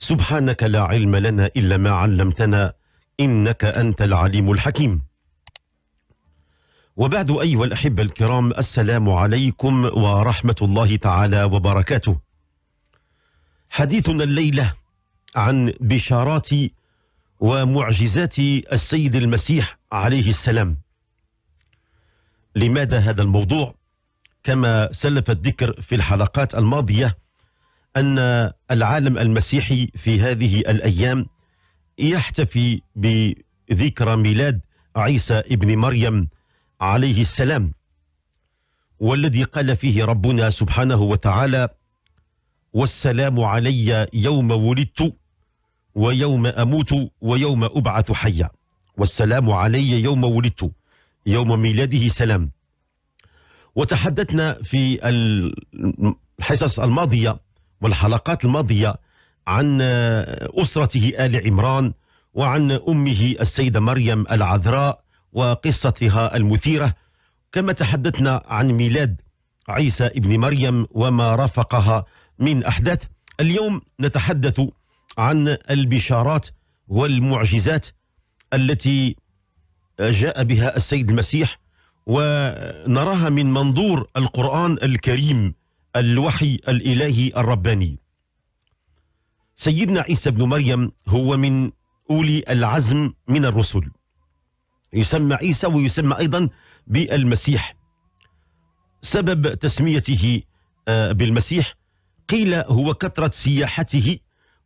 سبحانك لا علم لنا إلا ما علمتنا إنك أنت العليم الحكيم وبعد أيها الأحبة الكرام السلام عليكم ورحمة الله تعالى وبركاته حديثنا الليلة عن بشارات ومعجزات السيد المسيح عليه السلام لماذا هذا الموضوع كما سلف الذكر في الحلقات الماضية أن العالم المسيحي في هذه الأيام يحتفي بذكرى ميلاد عيسى ابن مريم عليه السلام والذي قال فيه ربنا سبحانه وتعالى والسلام علي يوم ولدت ويوم أموت ويوم أبعث حيا والسلام علي يوم ولدت يوم ميلاده سلام وتحدثنا في الحصص الماضية والحلقات الماضية عن أسرته آل عمران وعن أمه السيدة مريم العذراء وقصتها المثيرة كما تحدثنا عن ميلاد عيسى ابن مريم وما رافقها من أحداث اليوم نتحدث عن البشارات والمعجزات التي جاء بها السيد المسيح ونراها من منظور القرآن الكريم الوحي الإلهي الرباني سيدنا عيسى بن مريم هو من أولي العزم من الرسل يسمى عيسى ويسمى أيضا بالمسيح سبب تسميته آه، بالمسيح قيل هو كثرة سياحته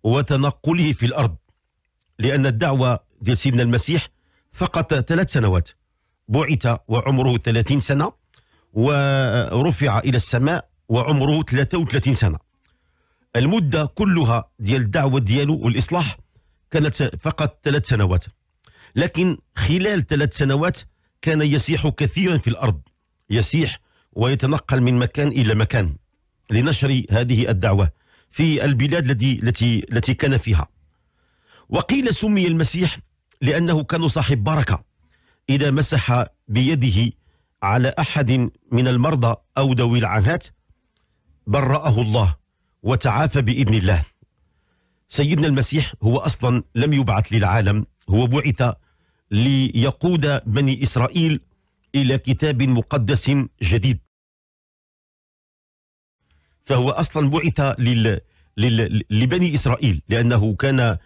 وتنقله في الأرض لأن الدعوة ديال سيدنا المسيح فقط ثلاث سنوات بعث وعمره 30 سنة ورفع إلى السماء وعمره 33 سنه المده كلها ديال الدعوه ديالو والاصلاح كانت فقط ثلاث سنوات لكن خلال ثلاث سنوات كان يسيح كثيرا في الارض يسيح ويتنقل من مكان الى مكان لنشر هذه الدعوه في البلاد التي التي التي كان فيها وقيل سمي المسيح لانه كان صاحب بركه اذا مسح بيده على احد من المرضى او ذوي العاهات برأه الله وتعافى بإذن الله سيدنا المسيح هو أصلا لم يبعث للعالم هو بعث ليقود بني إسرائيل إلى كتاب مقدس جديد فهو أصلا بعث لل... لل... لبني إسرائيل لأنه كان آه،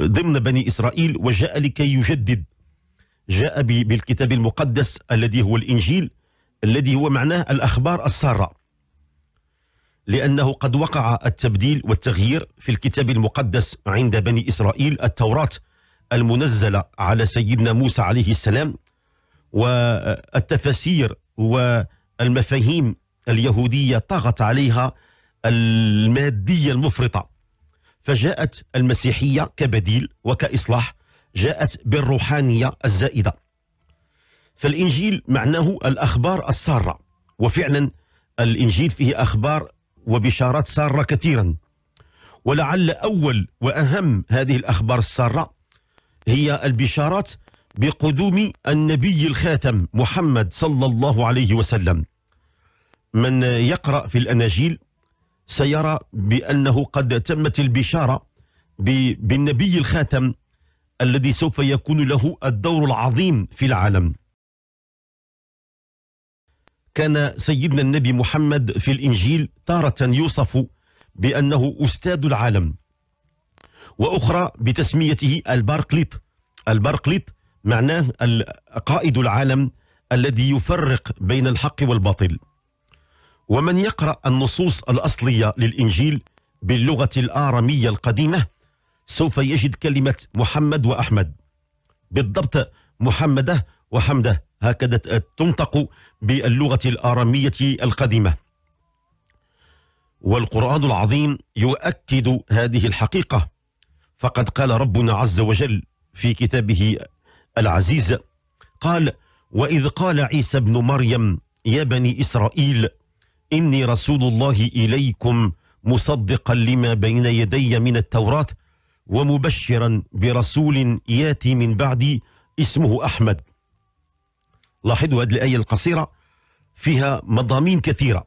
ضمن بني إسرائيل وجاء لكي يجدد جاء بالكتاب المقدس الذي هو الإنجيل الذي هو معناه الأخبار السارة لأنه قد وقع التبديل والتغيير في الكتاب المقدس عند بني إسرائيل التوراة المنزلة على سيدنا موسى عليه السلام والتفاسير والمفاهيم اليهودية طغت عليها المادية المفرطة فجاءت المسيحية كبديل وكإصلاح جاءت بالروحانية الزائدة فالإنجيل معناه الأخبار السارة وفعلا الإنجيل فيه أخبار وبشارات سارة كثيرا ولعل أول وأهم هذه الأخبار السارة هي البشارات بقدوم النبي الخاتم محمد صلى الله عليه وسلم من يقرأ في الأناجيل سيرى بأنه قد تمت البشارة بالنبي الخاتم الذي سوف يكون له الدور العظيم في العالم كان سيدنا النبي محمد في الإنجيل تارة يوصف بأنه أستاذ العالم وأخرى بتسميته البارقليط البارقليط معناه قائد العالم الذي يفرق بين الحق والباطل ومن يقرأ النصوص الأصلية للإنجيل باللغة الآرامية القديمة سوف يجد كلمة محمد وأحمد بالضبط محمده وحمده هكذا تنطق باللغة الآرامية القديمة والقرآن العظيم يؤكد هذه الحقيقة فقد قال ربنا عز وجل في كتابه العزيز قال وإذ قال عيسى ابن مريم يا بني إسرائيل إني رسول الله إليكم مصدقا لما بين يدي من التوراة ومبشرا برسول ياتي من بعدي اسمه أحمد لاحظوا هذه الآية القصيرة فيها مضامين كثيرة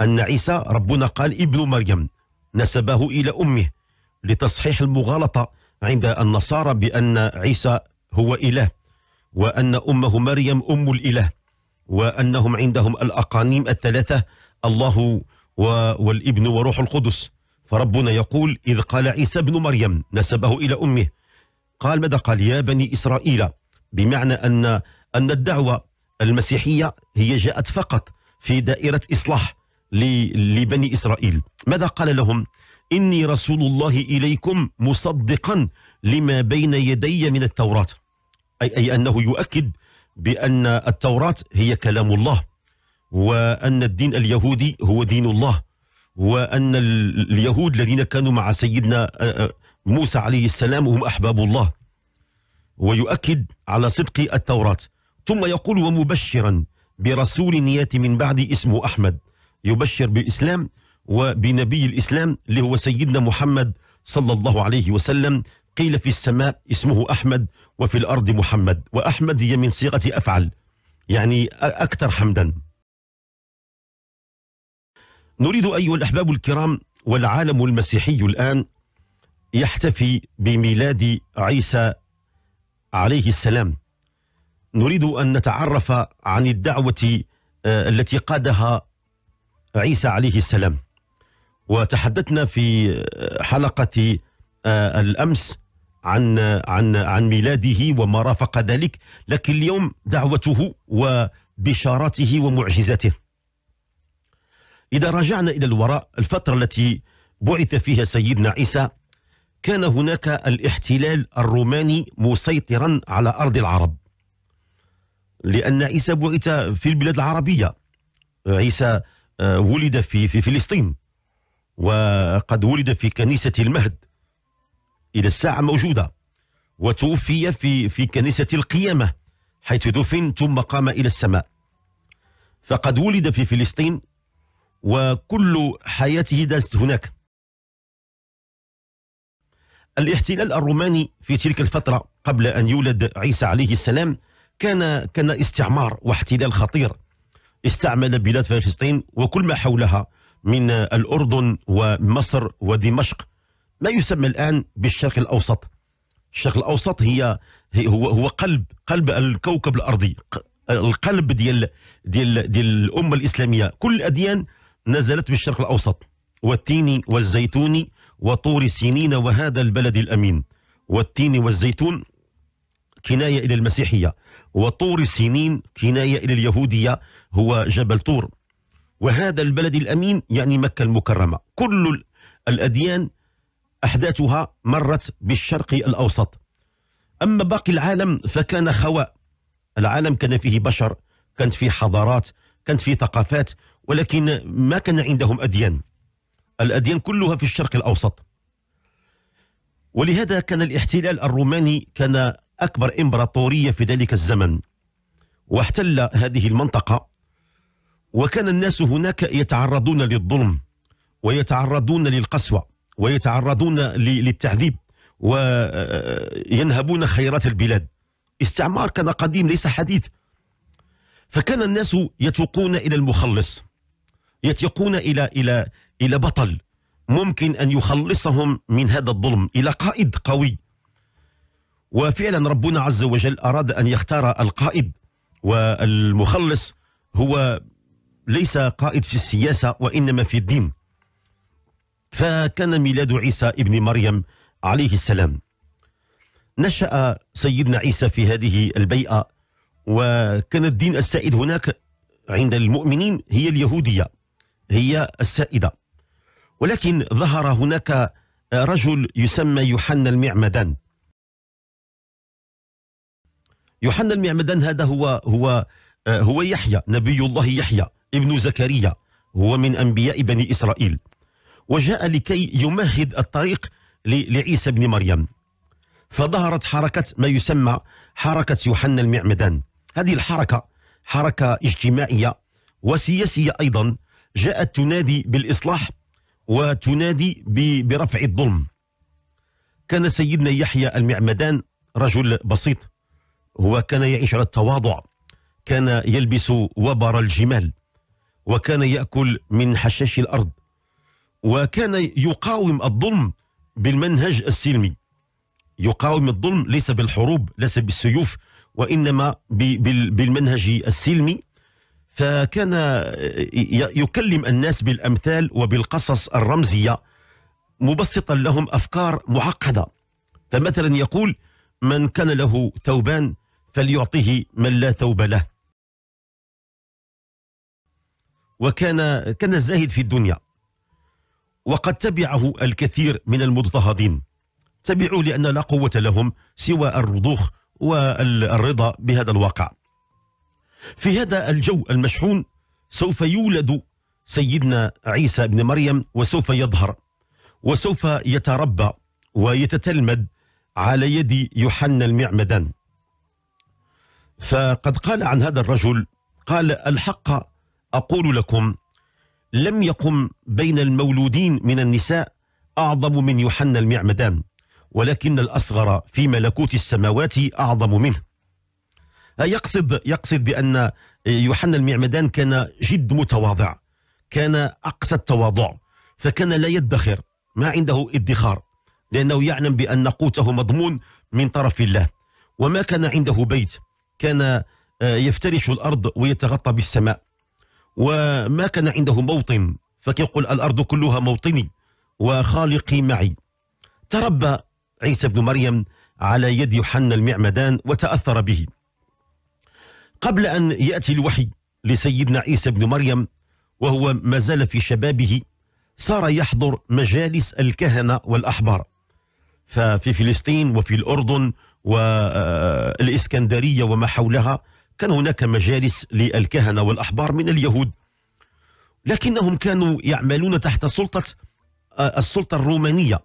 أن عيسى ربنا قال ابن مريم نسبه إلى أمه لتصحيح المغالطة عند النصارى بأن عيسى هو إله وأن أمه مريم أم الإله وأنهم عندهم الأقانيم الثلاثة الله والابن وروح القدس فربنا يقول إذ قال عيسى ابن مريم نسبه إلى أمه قال ماذا قال يا بني إسرائيل بمعنى أن أن الدعوة المسيحية هي جاءت فقط في دائرة إصلاح لبني إسرائيل ماذا قال لهم؟ إني رسول الله إليكم مصدقا لما بين يدي من التوراة أي, أي أنه يؤكد بأن التوراة هي كلام الله وأن الدين اليهودي هو دين الله وأن اليهود الذين كانوا مع سيدنا موسى عليه السلام هم أحباب الله ويؤكد على صدق التوراة ثم يقول ومبشرا برسول ياتي من بعدي اسمه أحمد يبشر بالإسلام وبنبي الإسلام اللي هو سيدنا محمد صلى الله عليه وسلم قيل في السماء اسمه أحمد وفي الأرض محمد وأحمد هي من صيغة أفعل يعني أكثر حمدا نريد أيها الأحباب الكرام والعالم المسيحي الآن يحتفي بميلاد عيسى عليه السلام نريد أن نتعرف عن الدعوة آه، التي قادها عيسى عليه السلام وتحدثنا في حلقة آه، الأمس عن عن عن ميلاده وما رافق ذلك لكن اليوم دعوته وبشاراته ومعجزاته إذا رجعنا إلى الوراء الفترة التي بعث فيها سيدنا عيسى كان هناك الاحتلال الروماني مسيطرا على أرض العرب لأن عيسى بعث في البلاد العربية عيسى آه، ولد في في فلسطين وقد ولد في كنيسة المهد إلى الساعة موجودة وتوفي في في كنيسة القيامة حيث دفن ثم قام إلى السماء فقد ولد في فلسطين وكل حياته دازت هناك الاحتلال الروماني في تلك الفترة قبل أن يولد عيسى عليه السلام كان كان استعمار واحتلال خطير استعمل بلاد فلسطين وكل ما حولها من الأردن ومصر ودمشق ما يسمى الآن بالشرق الأوسط الشرق الأوسط هي هو هو قلب قلب الكوكب الأرضي القلب ديال ديال ديال الأمة الإسلامية كل الأديان نزلت بالشرق الأوسط والتين والزيتون وطور سنين وهذا البلد الأمين والتين والزيتون كناية إلى المسيحية وطور سنين كناية إلى اليهودية هو جبل طور وهذا البلد الأمين يعني مكة المكرمة كل الأديان أحداثها مرت بالشرق الأوسط أما باقي العالم فكان خواء العالم كان فيه بشر كانت فيه حضارات كانت فيه ثقافات ولكن ما كان عندهم أديان الأديان كلها في الشرق الأوسط ولهذا كان الاحتلال الروماني كان أكبر إمبراطورية في ذلك الزمن واحتل هذه المنطقة وكان الناس هناك يتعرضون للظلم ويتعرضون للقسوة ويتعرضون للتعذيب وينهبون خيرات البلاد استعمار كان قديم ليس حديث فكان الناس يتوقون إلى المخلص يتيقون إلى, إلى, إلى بطل ممكن أن يخلصهم من هذا الظلم إلى قائد قوي وفعلا ربنا عز وجل أراد أن يختار القائد والمخلص هو ليس قائد في السياسة وإنما في الدين فكان ميلاد عيسى ابن مريم عليه السلام نشأ سيدنا عيسى في هذه البيئة وكان الدين السائد هناك عند المؤمنين هي اليهودية هي السائدة ولكن ظهر هناك رجل يسمى يوحنا المعمدان يوحنا المعمدان هذا هو هو آه، هو يحيى نبي الله يحيى ابن زكريا هو من أنبياء بني إسرائيل وجاء لكي يمهد الطريق لعيسى بن مريم فظهرت حركة ما يسمى حركة يوحنا المعمدان هذه الحركة حركة اجتماعية وسياسية أيضا جاءت تنادي بالإصلاح وتنادي برفع الظلم كان سيدنا يحيى المعمدان رجل بسيط هو كان يعيش على التواضع كان يلبس وبر الجمال وكان يأكل من حشاش الأرض وكان يقاوم الظلم بالمنهج السلمي يقاوم الظلم ليس بالحروب ليس بالسيوف وإنما بالمنهج السلمي فكان يكلم الناس بالأمثال وبالقصص الرمزية مبسطا لهم أفكار معقدة فمثلا يقول من كان له ثوبان فليعطه من لا ثوب له وكان كان الزاهد في الدنيا وقد تبعه الكثير من المضطهدين تبعوا لأن لا قوة لهم سوى الرضوخ والرضا بهذا الواقع في هذا الجو المشحون سوف يولد سيدنا عيسى بن مريم وسوف يظهر وسوف يتربى ويتتلمد على يد يوحنا المعمدان فقد قال عن هذا الرجل قال الحق أقول لكم لم يقم بين المولودين من النساء أعظم من يوحنا المعمدان ولكن الأصغر في ملكوت السماوات أعظم منه يقصد يقصد بأن يوحنا المعمدان كان جد متواضع كان أقصى التواضع فكان لا يدخر ما عنده ادخار لأنه يعلم بأن قوته مضمون من طرف الله وما كان عنده بيت كان آه، يفترش الأرض ويتغطى بالسماء وما كان عنده موطن فكيقول الأرض كلها موطني وخالقي معي تربى عيسى بن مريم على يد يوحنا المعمدان وتأثر به قبل أن يأتي الوحي لسيدنا عيسى بن مريم وهو ما زال في شبابه صار يحضر مجالس الكهنة والأحبار ففي فلسطين وفي الأردن والإسكندرية وما حولها كان هناك مجالس للكهنة والأحبار من اليهود لكنهم كانوا يعملون تحت سلطة آه، السلطة الرومانية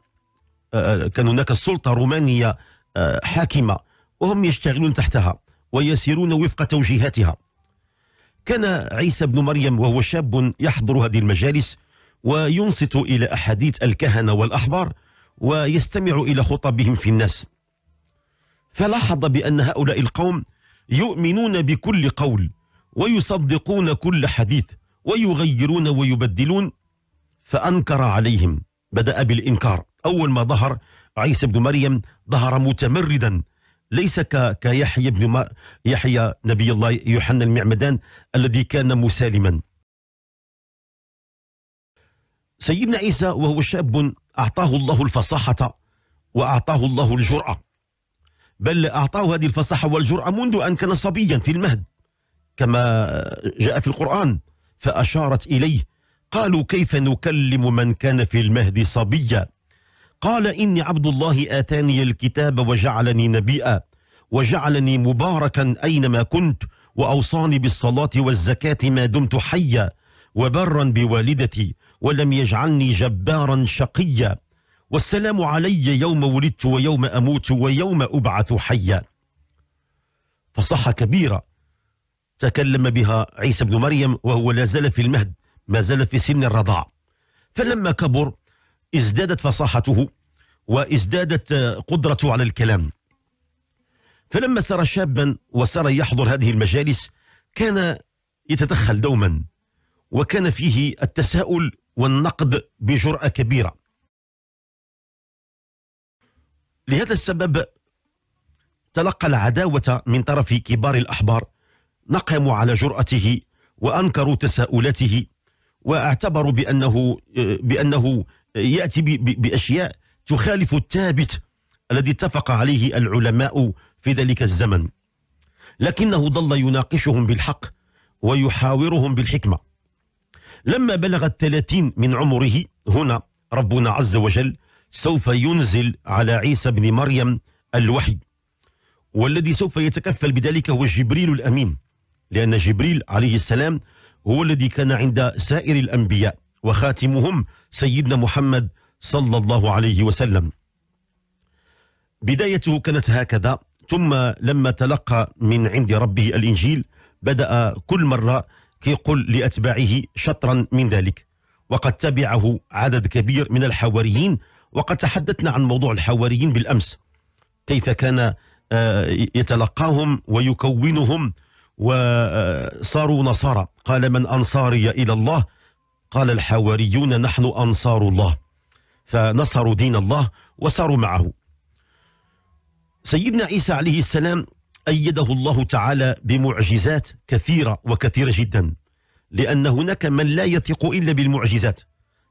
آه، آه، كان هناك السلطة الرومانية حاكمة وهم يشتغلون تحتها ويسيرون وفق توجيهاتها كان عيسى بن مريم وهو شاب يحضر هذه المجالس وينصت إلى أحاديث الكهنة والأحبار ويستمع إلى خطبهم في الناس فلاحظ بأن هؤلاء القوم يؤمنون بكل قول ويصدقون كل حديث ويغيرون ويبدلون فأنكر عليهم بدأ بالإنكار أول ما ظهر عيسى بن مريم ظهر متمردا ليس كيحيى بن ما يحيى نبي الله يوحنا المعمدان الذي كان مسالما سيدنا عيسى وهو شاب أعطاه الله الفصاحة وأعطاه الله الجرأة بل أعطاه هذه الفصاحة والجرأة منذ أن كان صبيا في المهد كما جاء في القرآن فأشارت إليه قالوا كيف نكلم من كان في المهد صبيا قال إني عبد الله آتاني الكتاب وجعلني نبيا وجعلني مباركا أينما كنت وأوصاني بالصلاة والزكاة ما دمت حيا وبرا بوالدتي ولم يجعلني جبارا شقيا والسلام علي يوم ولدت ويوم أموت ويوم أبعث حيا فصحة كبيرة تكلم بها عيسى بن مريم وهو لا زال في المهد ما زال في سن الرضاع فلما كبر ازدادت فصاحته وازدادت قدرته على الكلام فلما صار شابا وصار يحضر هذه المجالس كان يتدخل دوما وكان فيه التساؤل والنقد بجرأة كبيرة لهذا السبب تلقى العداوة من طرف كبار الأحبار نقموا على جرأته وأنكروا تساؤلاته واعتبروا بأنه, بأنه يأتي بأشياء تخالف الثابت الذي اتفق عليه العلماء في ذلك الزمن لكنه ظل يناقشهم بالحق ويحاورهم بالحكمة لما بلغ الثلاثين من عمره هنا ربنا عز وجل سوف ينزل على عيسى بن مريم الوحي والذي سوف يتكفل بذلك هو جبريل الأمين لأن جبريل عليه السلام هو الذي كان عند سائر الأنبياء وخاتمهم سيدنا محمد صلى الله عليه وسلم بدايته كانت هكذا ثم لما تلقى من عند ربه الإنجيل بدأ كل مرة كيقول لأتباعه شطرا من ذلك وقد تبعه عدد كبير من الحواريين وقد تحدثنا عن موضوع الحواريين بالأمس كيف كان آه، يتلقاهم ويكونهم وصاروا آه، نصارى قال من أنصاري إلى الله قال الحواريون نحن أنصار الله فنصروا دين الله وساروا معه سيدنا عيسى عليه السلام أيده الله تعالى بمعجزات كثيرة وكثيرة جدا لأن هناك من لا يثق إلا بالمعجزات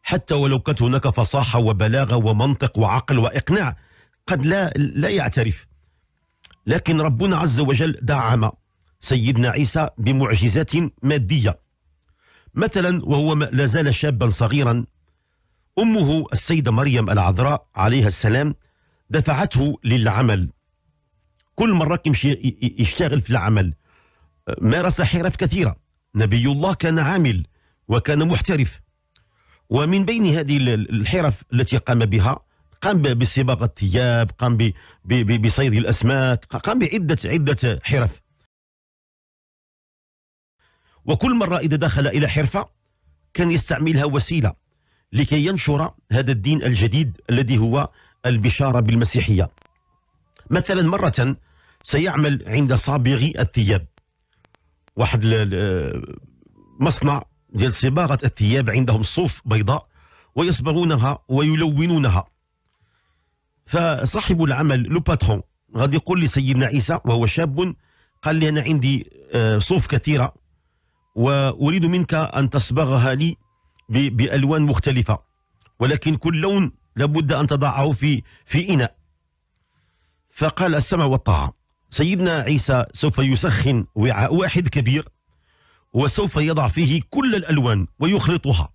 حتى ولو كانت هناك فصاحة وبلاغة ومنطق وعقل وإقناع قد لا, لا يعترف لكن ربنا عز وجل دعم سيدنا عيسى بمعجزات مادية مثلا وهو لا زال شابا صغيرا أمه السيدة مريم العذراء عليها السلام دفعته للعمل كل مرة كيمشي يشتغل في العمل مارس حرف كثيرة نبي الله كان عامل وكان محترف ومن بين هذه الحرف التي قام بها قام بصباغه الثياب قام بصيد الاسماك قام بعده عده حرف وكل مره اذا دخل الى حرفه كان يستعملها وسيله لكي ينشر هذا الدين الجديد الذي هو البشاره بالمسيحيه مثلا مره سيعمل عند صابغي الثياب واحد مصنع ديال صباغة الثياب عندهم صوف بيضاء ويصبغونها ويلونونها فصاحب العمل لو باترون غادي يقول لسيدنا عيسى وهو شاب قال لي أنا عندي آه، صوف كثيرة وأريد منك أن تصبغها لي بألوان مختلفة ولكن كل لون لابد أن تضعه في في إناء فقال السمع والطاعة سيدنا عيسى سوف يسخن وعاء واحد كبير وسوف يضع فيه كل الألوان ويخلطها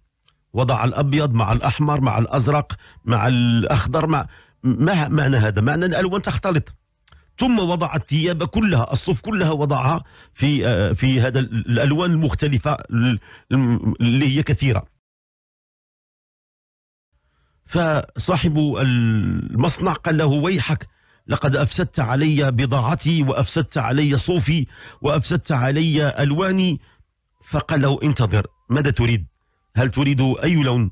وضع الأبيض مع الأحمر مع الأزرق مع الأخضر مع ما معنى هذا معنى الألوان تختلط ثم وضع الثياب كلها الصوف كلها وضعها في آه، في هذا الالوان المختلفه اللي هي كثيره فصاحب المصنع قال له ويحك لقد افسدت علي بضاعتي وافسدت علي صوفي وافسدت علي الواني فقال له انتظر ماذا تريد هل تريد أي لون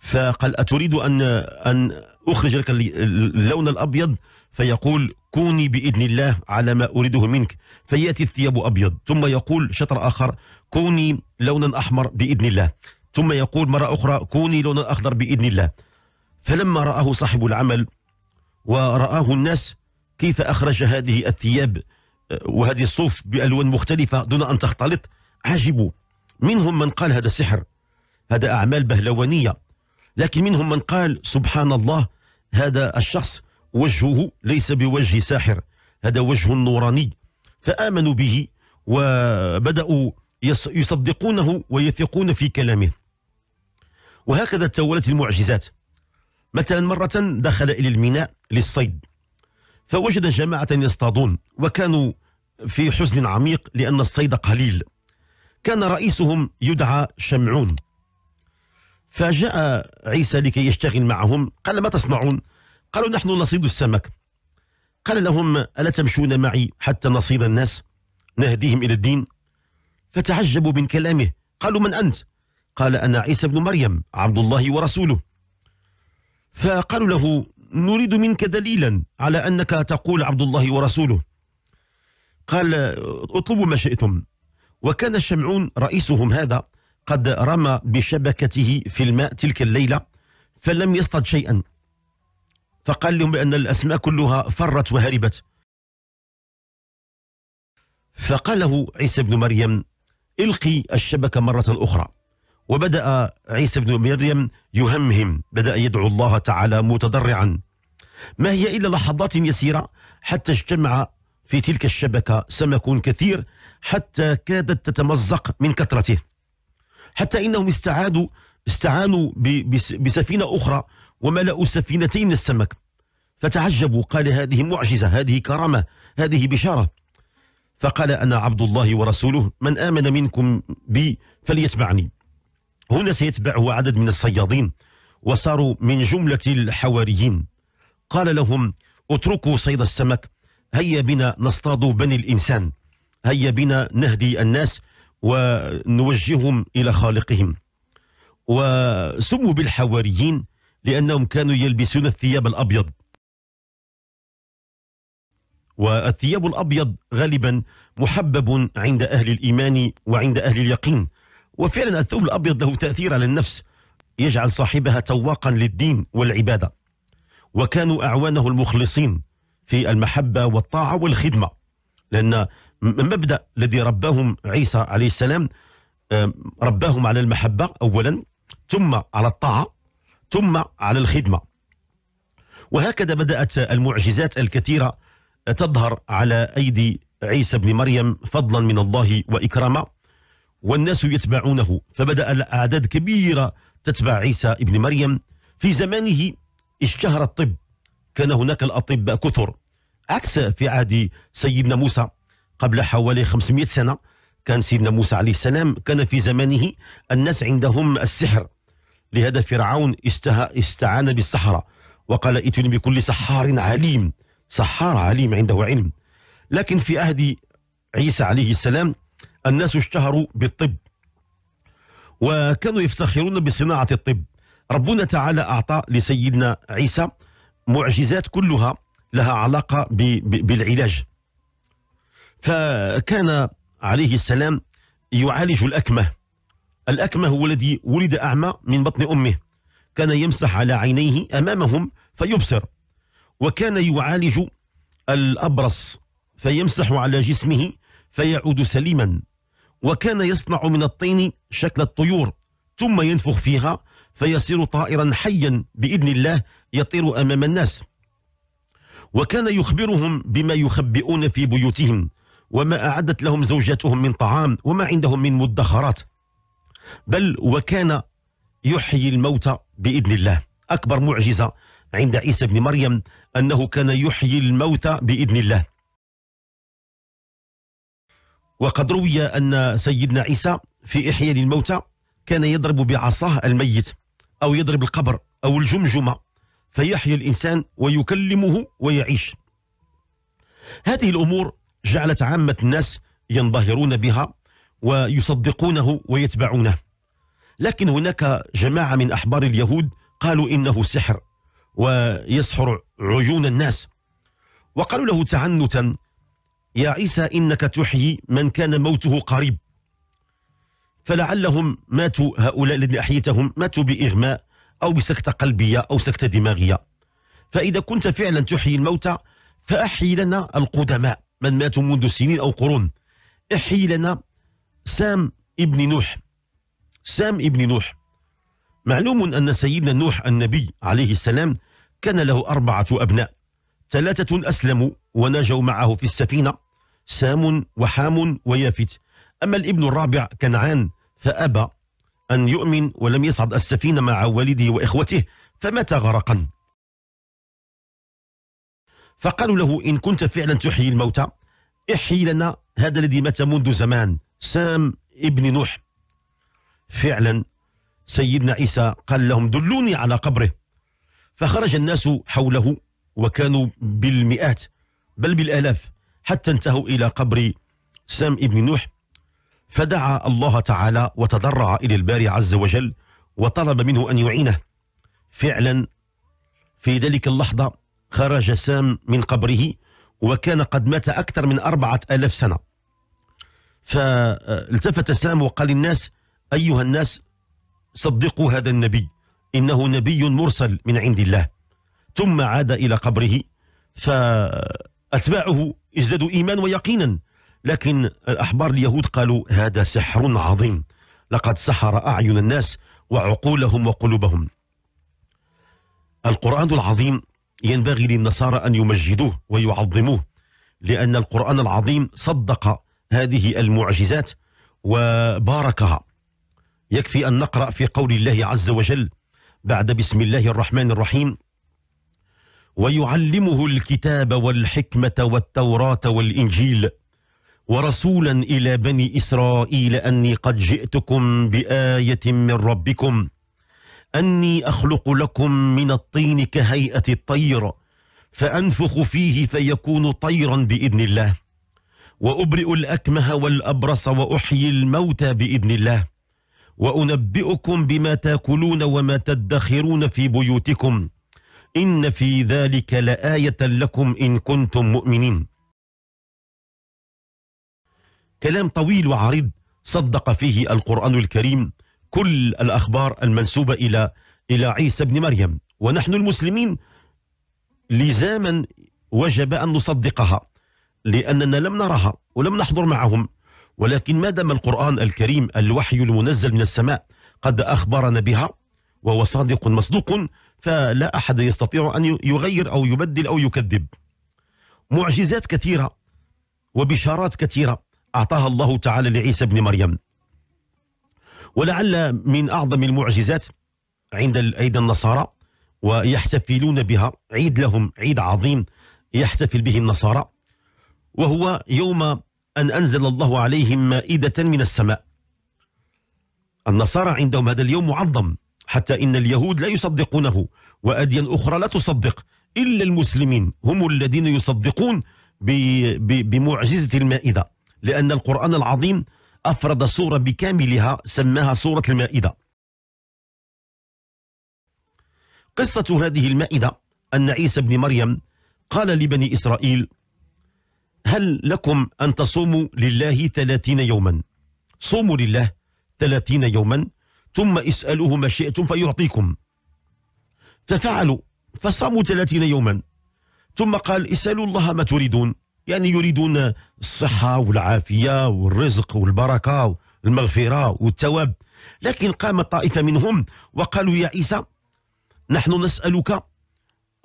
فقال أتريد أن, أن أخرج لك اللون الأبيض فيقول كوني بإذن الله على ما أريده منك فيأتي الثياب أبيض ثم يقول شطر آخر كوني لونا أحمر بإذن الله ثم يقول مرة أخرى كوني لونا أخضر بإذن الله فلما رآه صاحب العمل ورآه الناس كيف أخرج هذه الثياب وهذه الصوف بألوان مختلفة دون أن تختلط عجبوا منهم من قال هذا سحر هذا أعمال بهلوانية لكن منهم من قال سبحان الله هذا الشخص وجهه ليس بوجه ساحر هذا وجه نوراني فآمنوا به وبدأوا يصدقونه ويثقون في كلامه وهكذا تولت المعجزات مثلا مرة دخل إلى الميناء للصيد فوجد جماعة يصطادون وكانوا في حزن عميق لأن الصيد قليل كان رئيسهم يدعى شمعون فجاء عيسى لكي يشتغل معهم قال ما تصنعون قالوا نحن نصيد السمك قال لهم ألا تمشون معي حتى نصيد الناس نهديهم إلى الدين فتعجبوا من كلامه قالوا من أنت قال أنا عيسى بن مريم عبد الله ورسوله فقالوا له نريد منك دليلا على أنك تقول عبد الله ورسوله قال اطلبوا ما شئتم وكان شمعون رئيسهم هذا قد رمى بشبكته في الماء تلك الليلة فلم يصطد شيئا فقال لهم بأن الأسماء كلها فرت وهربت فقال له عيسى بن مريم القي الشبكة مرة أخرى وبدأ عيسى بن مريم يهمهم بدأ يدعو الله تعالى متضرعا ما هي إلا لحظات يسيرة حتى اجتمع في تلك الشبكة سمك كثير حتى كادت تتمزق من كثرته حتى إنهم استعادوا استعانوا بسفينة أخرى وملأوا سفينتين السمك فتعجبوا قال هذه معجزة هذه كرامة هذه بشارة فقال أنا عبد الله ورسوله من آمن منكم بي فليتبعني هنا سيتبعه عدد من الصيادين وصاروا من جملة الحواريين قال لهم اتركوا صيد السمك هيا بنا نصطاد بني الإنسان هيا بنا نهدي الناس ونوجههم إلى خالقهم وسموا بالحواريين لأنهم كانوا يلبسون الثياب الأبيض والثياب الأبيض غالبا محبب عند أهل الإيمان وعند أهل اليقين وفعلا الثوب الأبيض له تأثير على النفس يجعل صاحبها تواقا للدين والعبادة وكانوا أعوانه المخلصين في المحبة والطاعة والخدمة لأن مبدأ الذي رباهم عيسى عليه السلام رباهم على المحبة أولا ثم على الطاعة ثم على الخدمة وهكذا بدأت المعجزات الكثيرة تظهر على أيدي عيسى بن مريم فضلا من الله وإكراما والناس يتبعونه فبدأ الأعداد كبيرة تتبع عيسى ابن مريم في زمانه اشتهر الطب كان هناك الأطباء كثر عكس في عهد سيدنا موسى قبل حوالي 500 سنة كان سيدنا موسى عليه السلام كان في زمانه الناس عندهم السحر لهذا فرعون استعان بالسحرة وقال ائتوني بكل سحار عليم سحار عليم عنده علم لكن في عهد عيسى عليه السلام الناس اشتهروا بالطب وكانوا يفتخرون بصناعة الطب ربنا تعالى أعطى لسيدنا عيسى معجزات كلها لها علاقة بالعلاج فكان عليه السلام يعالج الأكمة الأكمة هو الذي ولد أعمى من بطن أمه كان يمسح على عينيه أمامهم فيبصر وكان يعالج الأبرص فيمسح على جسمه فيعود سليما وكان يصنع من الطين شكل الطيور ثم ينفخ فيها فيصير طائرا حيا بإذن الله يطير أمام الناس وكان يخبرهم بما يخبئون في بيوتهم وما أعدت لهم زوجاتهم من طعام وما عندهم من مدخرات بل وكان يحيي الموتى بإذن الله أكبر معجزة عند عيسى بن مريم أنه كان يحيي الموتى بإذن الله وقد روي أن سيدنا عيسى في إحياء الموتى كان يضرب بعصاه الميت أو يضرب القبر أو الجمجمة فيحيي الإنسان ويكلمه ويعيش هذه الأمور جعلت عامة الناس ينبهرون بها ويصدقونه ويتبعونه لكن هناك جماعة من أحبار اليهود قالوا إنه سحر ويسحر عيون الناس وقالوا له تعنتا يا عيسى إنك تحيي من كان موته قريب فلعلهم ماتوا هؤلاء الذين أحيتهم ماتوا بإغماء أو بسكتة قلبية أو سكتة دماغية فإذا كنت فعلا تحيي الموتى فأحيي لنا القدماء من ماتوا منذ سنين أو قرون احيي لنا سام ابن نوح سام ابن نوح معلوم أن سيدنا نوح النبي عليه السلام كان له أربعة أبناء ثلاثة أسلموا ونجوا معه في السفينة سام وحام ويافت أما الابن الرابع كنعان فأبى أن يؤمن ولم يصعد السفينة مع والده وإخوته فمات غرقا فقالوا له إن كنت فعلا تحيي الموتى احيي لنا هذا الذي مات منذ زمان سام ابن نوح فعلا سيدنا عيسى قال لهم دلوني على قبره فخرج الناس حوله وكانوا بالمئات بل بالآلاف حتى انتهوا إلى قبر سام ابن نوح فدعا الله تعالى وتضرع إلى الباري عز وجل وطلب منه أن يعينه فعلا في ذلك اللحظة خرج سام من قبره وكان قد مات أكثر من أربعة ألاف سنة فالتفت سام وقال للناس أيها الناس صدقوا هذا النبي إنه نبي مرسل من عند الله ثم عاد إلى قبره فأتباعه ازدادوا إيمان ويقينا لكن الأحبار اليهود قالوا هذا سحر عظيم لقد سحر أعين الناس وعقولهم وقلوبهم القرآن العظيم ينبغي للنصارى أن يمجدوه ويعظموه لأن القرآن العظيم صدق هذه المعجزات وباركها يكفي أن نقرأ في قول الله عز وجل بعد بسم الله الرحمن الرحيم ويعلمه الكتاب والحكمة والتوراة والإنجيل ورسولا إلى بني إسرائيل أني قد جئتكم بآية من ربكم أني أخلق لكم من الطين كهيئة الطير فأنفخ فيه فيكون طيرا بإذن الله وأبرئ الأكمه والأبرص وأحيي الموتى بإذن الله وأنبئكم بما تاكلون وما تدخرون في بيوتكم إن في ذلك لآية لكم إن كنتم مؤمنين كلام طويل وعريض صدق فيه القرآن الكريم كل الأخبار المنسوبة إلى إلى عيسى بن مريم ونحن المسلمين لزاما وجب أن نصدقها لأننا لم نرها ولم نحضر معهم ولكن ما دام القرآن الكريم الوحي المنزل من السماء قد أخبرنا بها وهو صادق مصدوق فلا أحد يستطيع أن يغير أو يبدل أو يكذب معجزات كثيرة وبشارات كثيرة أعطاها الله تعالى لعيسى بن مريم ولعل من أعظم المعجزات عند أيضا النصارى ويحتفلون بها عيد لهم عيد عظيم يحتفل به النصارى وهو يوم أن أنزل الله عليهم مائدة من السماء النصارى عندهم هذا اليوم معظم حتى إن اليهود لا يصدقونه وأديان أخرى لا تصدق إلا المسلمين هم الذين يصدقون بمعجزة المائدة لأن القرآن العظيم أفرد سورة بكاملها سماها سورة المائدة قصة هذه المائدة أن عيسى بن مريم قال لبني إسرائيل هل لكم أن تصوموا لله ثلاثين يوما صوموا لله ثلاثين يوما ثم اسألوه ما شئتم فيعطيكم ففعلوا فصاموا ثلاثين يوما ثم قال اسألوا الله ما تريدون يعني يريدون الصحة والعافية والرزق والبركة والمغفرة والتواب لكن قام طائفة منهم وقالوا يا عيسى نحن نسألك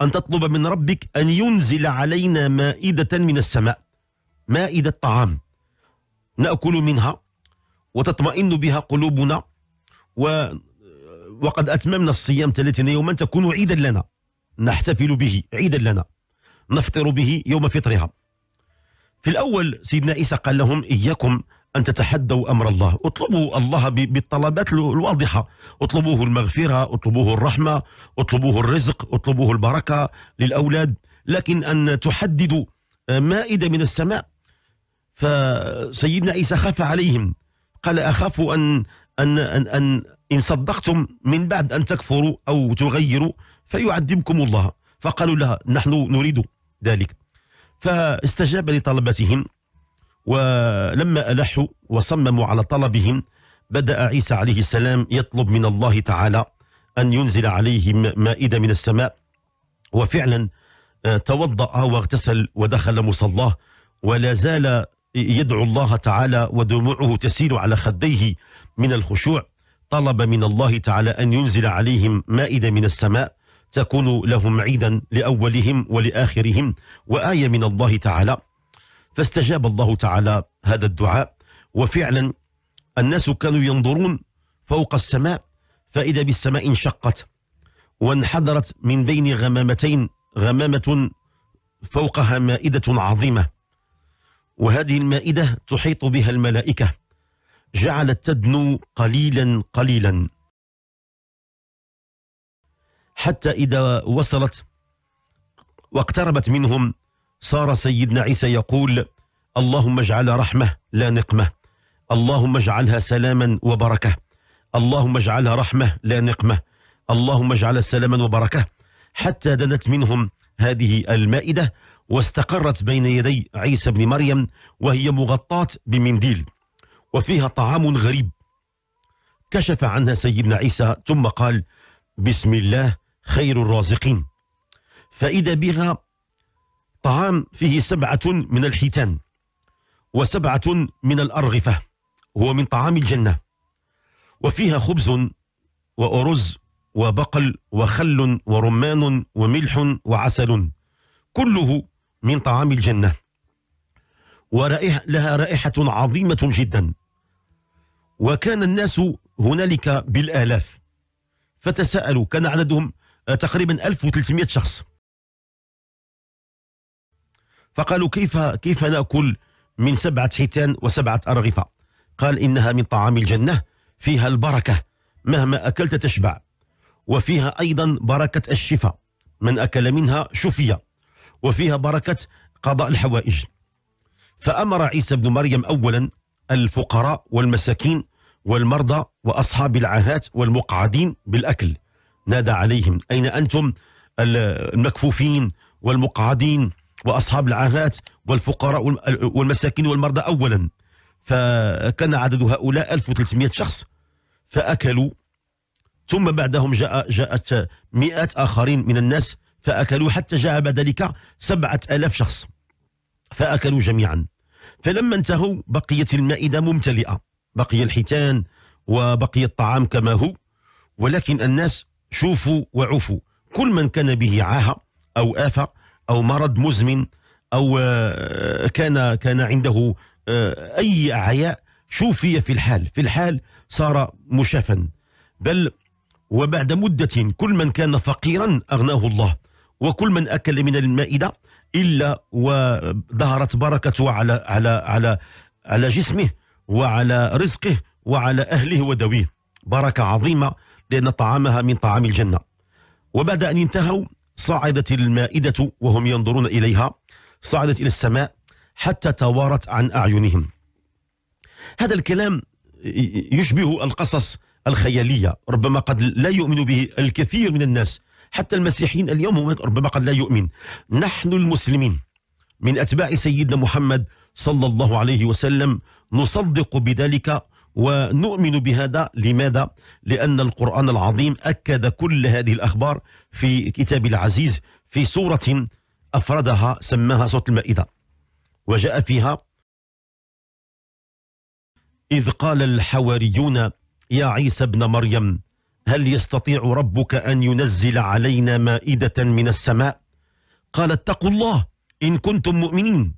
أن تطلب من ربك أن ينزل علينا مائدة من السماء مائدة طعام نأكل منها وتطمئن بها قلوبنا و وقد أتممنا الصيام 30 يوما تكون عيدا لنا نحتفل به عيدا لنا نفطر به يوم فطرها في الأول سيدنا عيسى قال لهم إياكم أن تتحدوا أمر الله اطلبوا الله بالطلبات الواضحة اطلبوه المغفرة اطلبوه الرحمة اطلبوه الرزق اطلبوه البركة للأولاد لكن أن تحددوا آه، مائدة من السماء فسيدنا عيسى خاف عليهم قال أخاف أن أن أن, أن إن صدقتم من بعد أن تكفروا أو تغيروا فيعذبكم الله فقالوا لها نحن نريد ذلك فاستجاب لطلبتهم ولما ألحوا وصمموا على طلبهم بدأ عيسى عليه السلام يطلب من الله تعالى أن ينزل عليهم مائدة من السماء وفعلا آه، توضأ واغتسل ودخل مصلاه ولا زال يدعو الله تعالى ودموعه تسيل على خديه من الخشوع طلب من الله تعالى أن ينزل عليهم مائدة من السماء تكون لهم عيدا لأولهم ولآخرهم وآية من الله تعالى فاستجاب الله تعالى هذا الدعاء وفعلا الناس كانوا ينظرون فوق السماء فإذا بالسماء انشقت وانحدرت من بين غمامتين غمامة فوقها مائدة عظيمة وهذه المائدة تحيط بها الملائكة جعلت تدنو قليلا قليلا حتى إذا وصلت واقتربت منهم صار سيدنا عيسى يقول اللهم اجعل رحمة لا نقمة اللهم اجعلها سلاما وبركة اللهم اجعلها رحمة لا نقمة اللهم اجعلها سلاما وبركة حتى دنت منهم هذه المائدة واستقرت بين يدي عيسى بن مريم وهي مغطاة بمنديل وفيها طعام غريب كشف عنها سيدنا عيسى ثم قال بسم الله خير الرازقين فإذا بها طعام فيه سبعة من الحيتان وسبعة من الأرغفة هو من طعام الجنة وفيها خبز وأرز وبقل وخل ورمان وملح وعسل كله من طعام الجنة ورائح لها رائحة عظيمة جدا وكان الناس هنالك بالآلاف فتساءلوا كان عددهم آه، تقريبا 1300 شخص فقالوا كيف كيف ناكل من سبعه حيتان وسبعه ارغفه قال انها من طعام الجنه فيها البركه مهما اكلت تشبع وفيها ايضا بركه الشفاء من اكل منها شفي وفيها بركه قضاء الحوائج فامر عيسى بن مريم اولا الفقراء والمساكين والمرضى واصحاب العاهات والمقعدين بالاكل نادى عليهم أين أنتم المكفوفين والمقعدين وأصحاب العاهات والفقراء والمساكين والمرضى أولا فكان عدد هؤلاء 1300 شخص فأكلوا ثم بعدهم جاء جاءت مئات آخرين من الناس فأكلوا حتى جاء بعد ذلك سبعة ألاف شخص فأكلوا جميعا فلما انتهوا بقيت المائدة ممتلئة بقي الحيتان وبقي الطعام كما هو ولكن الناس شوفوا وعفوا كل من كان به عاهة أو آفة أو مرض مزمن أو آه، كان كان عنده آه، أي عياء شوفي في الحال في الحال صار مشافا بل وبعد مدة كل من كان فقيرا أغناه الله وكل من أكل من المائدة إلا وظهرت بركته على على على على جسمه وعلى رزقه وعلى أهله ودويه بركة عظيمة لأن طعامها من طعام الجنة وبعد أن انتهوا صعدت المائدة وهم ينظرون إليها صعدت إلى السماء حتى توارت عن أعينهم هذا الكلام يشبه القصص الخيالية ربما قد لا يؤمن به الكثير من الناس حتى المسيحيين اليوم ربما قد لا يؤمن نحن المسلمين من أتباع سيدنا محمد صلى الله عليه وسلم نصدق بذلك ونؤمن بهذا لماذا؟ لأن القرآن العظيم أكد كل هذه الأخبار في كتاب العزيز في سورة أفردها سماها سورة المائدة وجاء فيها إذ قال الحواريون يا عيسى ابن مريم هل يستطيع ربك أن ينزل علينا مائدة من السماء قال اتقوا الله إن كنتم مؤمنين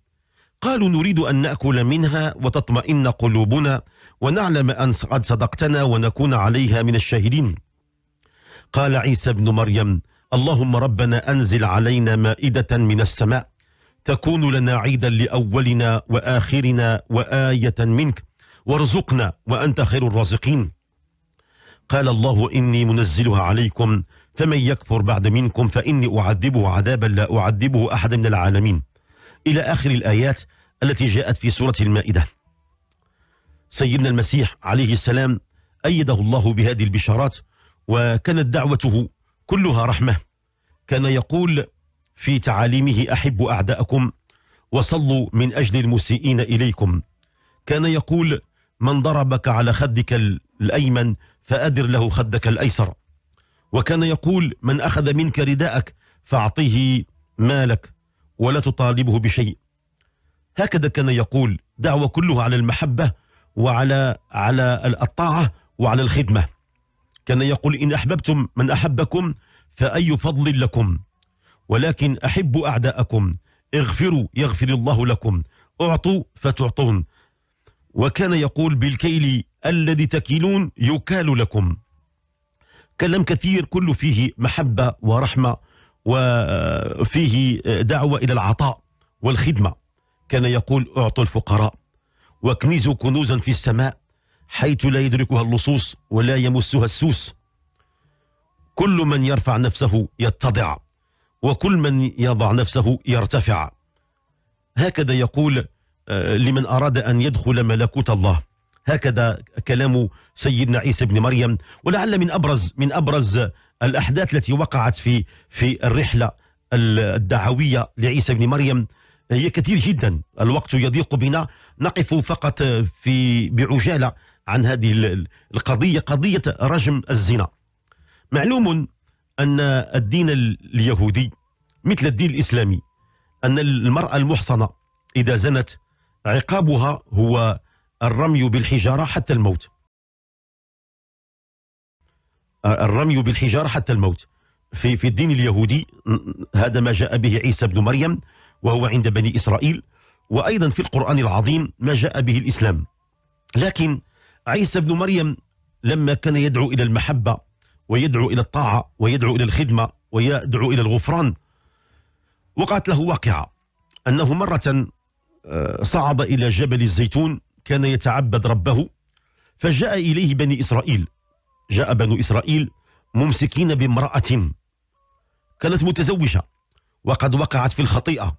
قالوا نريد أن نأكل منها وتطمئن قلوبنا ونعلم أن قد صدقتنا ونكون عليها من الشاهدين قال عيسى بن مريم اللهم ربنا أنزل علينا مائدة من السماء تكون لنا عيدا لأولنا وآخرنا وآية منك وارزقنا وأنت خير الرازقين قال الله إني منزلها عليكم فمن يكفر بعد منكم فإني أعذبه عذابا لا أعذبه أحد من العالمين إلى آخر الآيات التي جاءت في سورة المائدة سيدنا المسيح عليه السلام أيده الله بهذه البشارات وكانت دعوته كلها رحمة كان يقول في تعاليمه أحبوا أعداءكم وصلوا من أجل المسيئين إليكم كان يقول من ضربك على خدك الأيمن فأدر له خدك الأيسر وكان يقول من أخذ منك رداءك فأعطيه مالك ولا تطالبه بشيء هكذا كان يقول دعوة كلها على المحبة وعلى على الطاعة وعلى الخدمة كان يقول إن أحببتم من أحبكم فأي فضل لكم ولكن أحبوا أعداءكم اغفروا يغفر الله لكم أعطوا فتعطون وكان يقول بالكيل الذي تكيلون يكال لكم كلام كثير كله فيه محبة ورحمة وفيه دعوة إلى العطاء والخدمة كان يقول اعطوا الفقراء واكنزوا كنوزا في السماء حيث لا يدركها اللصوص ولا يمسها السوس كل من يرفع نفسه يتضع وكل من يضع نفسه يرتفع هكذا يقول آه، لمن أراد أن يدخل ملكوت الله هكذا كلام سيدنا عيسى بن مريم ولعل من أبرز من أبرز الأحداث التي وقعت في في الرحلة الدعوية لعيسى بن مريم هي كثير جدا الوقت يضيق بنا نقف فقط في بعجالة عن هذه القضية قضية رجم الزنا معلوم أن الدين اليهودي مثل الدين الإسلامي أن المرأة المحصنة إذا زنت عقابها هو الرمي بالحجارة حتى الموت الرمي بالحجارة حتى الموت في في الدين اليهودي هذا ما جاء به عيسى بن مريم وهو عند بني إسرائيل وأيضا في القرآن العظيم ما جاء به الإسلام لكن عيسى بن مريم لما كان يدعو إلى المحبة ويدعو إلى الطاعة ويدعو إلى الخدمة ويدعو إلى الغفران وقعت له واقعة أنه مرة آه، صعد إلى جبل الزيتون كان يتعبد ربه فجاء إليه بني إسرائيل جاء بنو إسرائيل ممسكين بامرأة كانت متزوجة وقد وقعت في الخطيئة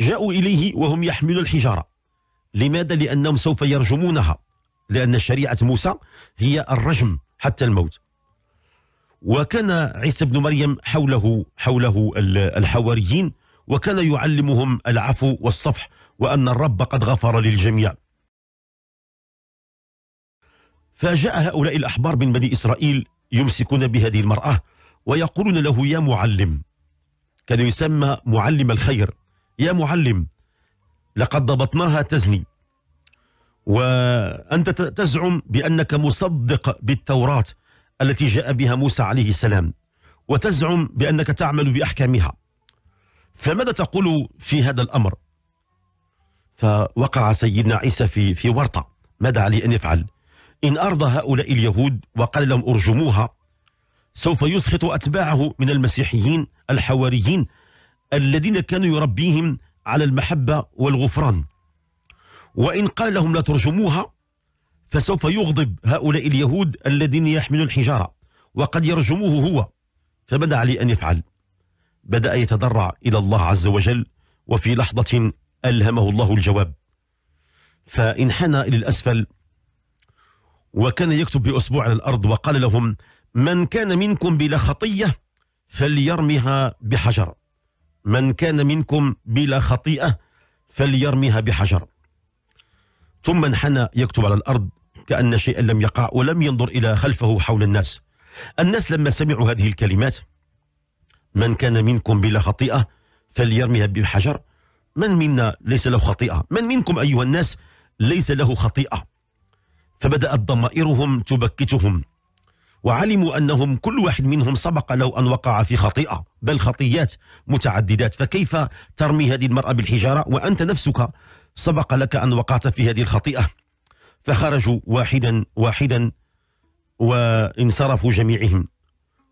جاءوا إليه وهم يحملون الحجارة لماذا؟ لأنهم سوف يرجمونها لأن شريعة موسى هي الرجم حتى الموت وكان عيسى بن مريم حوله حوله الحواريين وكان يعلمهم العفو والصفح وأن الرب قد غفر للجميع فجاء هؤلاء الأحبار من بني إسرائيل يمسكون بهذه المرأة ويقولون له يا معلم كان يسمى معلم الخير يا معلم لقد ضبطناها تزني وأنت تزعم بأنك مصدق بالتوراة التي جاء بها موسى عليه السلام وتزعم بأنك تعمل بأحكامها فماذا تقول في هذا الأمر فوقع سيدنا عيسى في, في ورطة ماذا علي أن يفعل إن أرضى هؤلاء اليهود وقال لهم أرجموها سوف يسخط أتباعه من المسيحيين الحواريين الذين كانوا يربيهم على المحبة والغفران وإن قال لهم لا ترجموها فسوف يغضب هؤلاء اليهود الذين يحملون الحجارة وقد يرجموه هو فبدأ عليه أن يفعل بدأ يتضرع إلى الله عز وجل وفي لحظة ألهمه الله الجواب فانحنى إلى الأسفل وكان يكتب بأسبوع على الأرض وقال لهم من كان منكم بلا خطية فليرمها بحجر من كان منكم بلا خطيئة فليرميها بحجر ثم انحنى يكتب على الأرض كأن شيئا لم يقع ولم ينظر إلى خلفه حول الناس الناس لما سمعوا هذه الكلمات من كان منكم بلا خطيئة فليرميها بحجر من منا ليس له خطيئة من منكم أيها الناس ليس له خطيئة فبدأت ضمائرهم تبكتهم وعلموا أنهم كل واحد منهم سبق لو أن وقع في خطيئة بل خطيات متعددات فكيف ترمي هذه المرأة بالحجارة وأنت نفسك سبق لك أن وقعت في هذه الخطيئة فخرجوا واحدا واحدا وانصرفوا جميعهم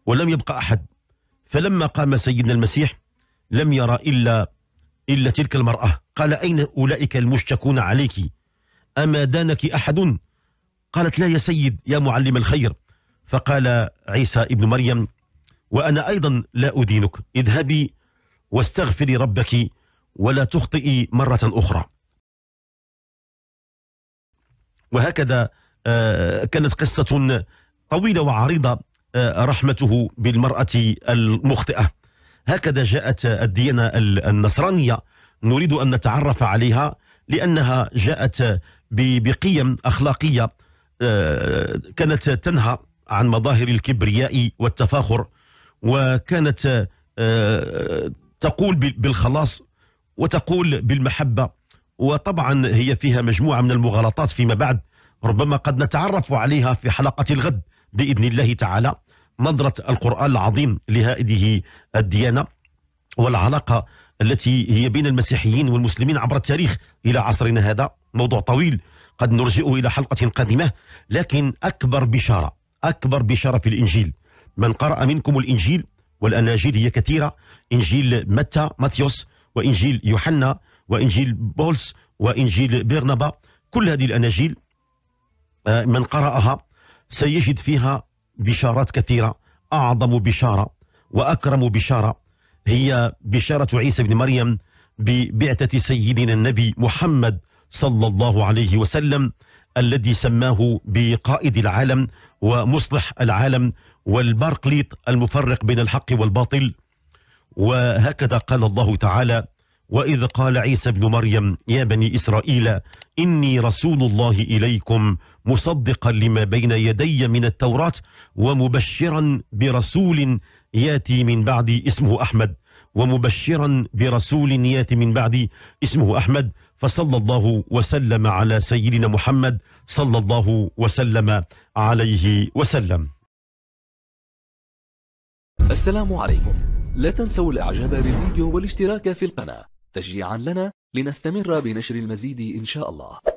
ولم يبقى أحد فلما قام سيدنا المسيح لم يرى إلا إلا تلك المرأة قال أين أولئك المشتكون عليك أما دانك أحد قالت لا يا سيد يا معلم الخير فقال عيسى ابن مريم وأنا أيضا لا أدينك اذهبي واستغفري ربك ولا تخطئي مرة أخرى وهكذا آه، كانت قصة طويلة وعريضة آه، رحمته بالمرأة المخطئة هكذا جاءت الديانة النصرانية نريد أن نتعرف عليها لأنها جاءت بقيم أخلاقية آه، كانت تنهى عن مظاهر الكبرياء والتفاخر وكانت آه، تقول بالخلاص وتقول بالمحبة وطبعا هي فيها مجموعة من المغالطات فيما بعد ربما قد نتعرف عليها في حلقة الغد بإذن الله تعالى نظرة القرآن العظيم لهذه الديانة والعلاقة التي هي بين المسيحيين والمسلمين عبر التاريخ إلى عصرنا هذا موضوع طويل قد نرجئه إلى حلقة قادمة لكن أكبر بشارة أكبر بشرف الإنجيل من قرأ منكم الإنجيل والأناجيل هي كثيرة إنجيل متى ماتيوس وإنجيل يوحنا وإنجيل بولس وإنجيل بيرنبا كل هذه الأناجيل آه، من قرأها سيجد فيها بشارات كثيرة أعظم بشارة وأكرم بشارة هي بشارة عيسى بن مريم ببعثة سيدنا النبي محمد صلى الله عليه وسلم الذي سماه بقائد العالم ومصلح العالم والبارقليط المفرق بين الحق والباطل وهكذا قال الله تعالى وإذ قال عيسى بن مريم يا بني إسرائيل إني رسول الله إليكم مصدقا لما بين يدي من التوراة ومبشرا برسول ياتي من بعدي اسمه أحمد ومبشرا برسول ياتي من بعدي اسمه أحمد فصلى الله وسلم على سيدنا محمد صلى الله وسلم عليه وسلم السلام عليكم لا تنسوا الاعجاب بالفيديو والاشتراك في القناة تشجيعا لنا لنستمر بنشر المزيد ان شاء الله